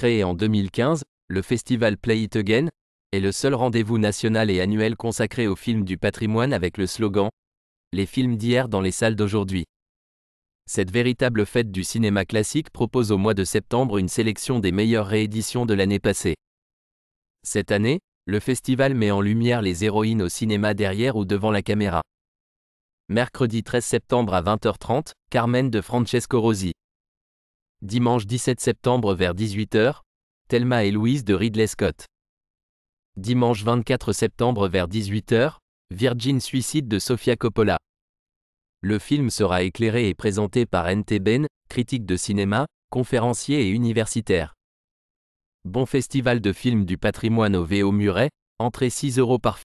Créé en 2015, le festival Play It Again est le seul rendez-vous national et annuel consacré au film du patrimoine avec le slogan Les films d'hier dans les salles d'aujourd'hui. Cette véritable fête du cinéma classique propose au mois de septembre une sélection des meilleures rééditions de l'année passée. Cette année, le festival met en lumière les héroïnes au cinéma derrière ou devant la caméra. Mercredi 13 septembre à 20h30, Carmen de Francesco Rosi. Dimanche 17 septembre vers 18h, Thelma et Louise de Ridley Scott. Dimanche 24 septembre vers 18h, Virgin Suicide de Sofia Coppola. Le film sera éclairé et présenté par NT Ben, critique de cinéma, conférencier et universitaire. Bon festival de films du patrimoine au VO Muret, entrée 6 euros par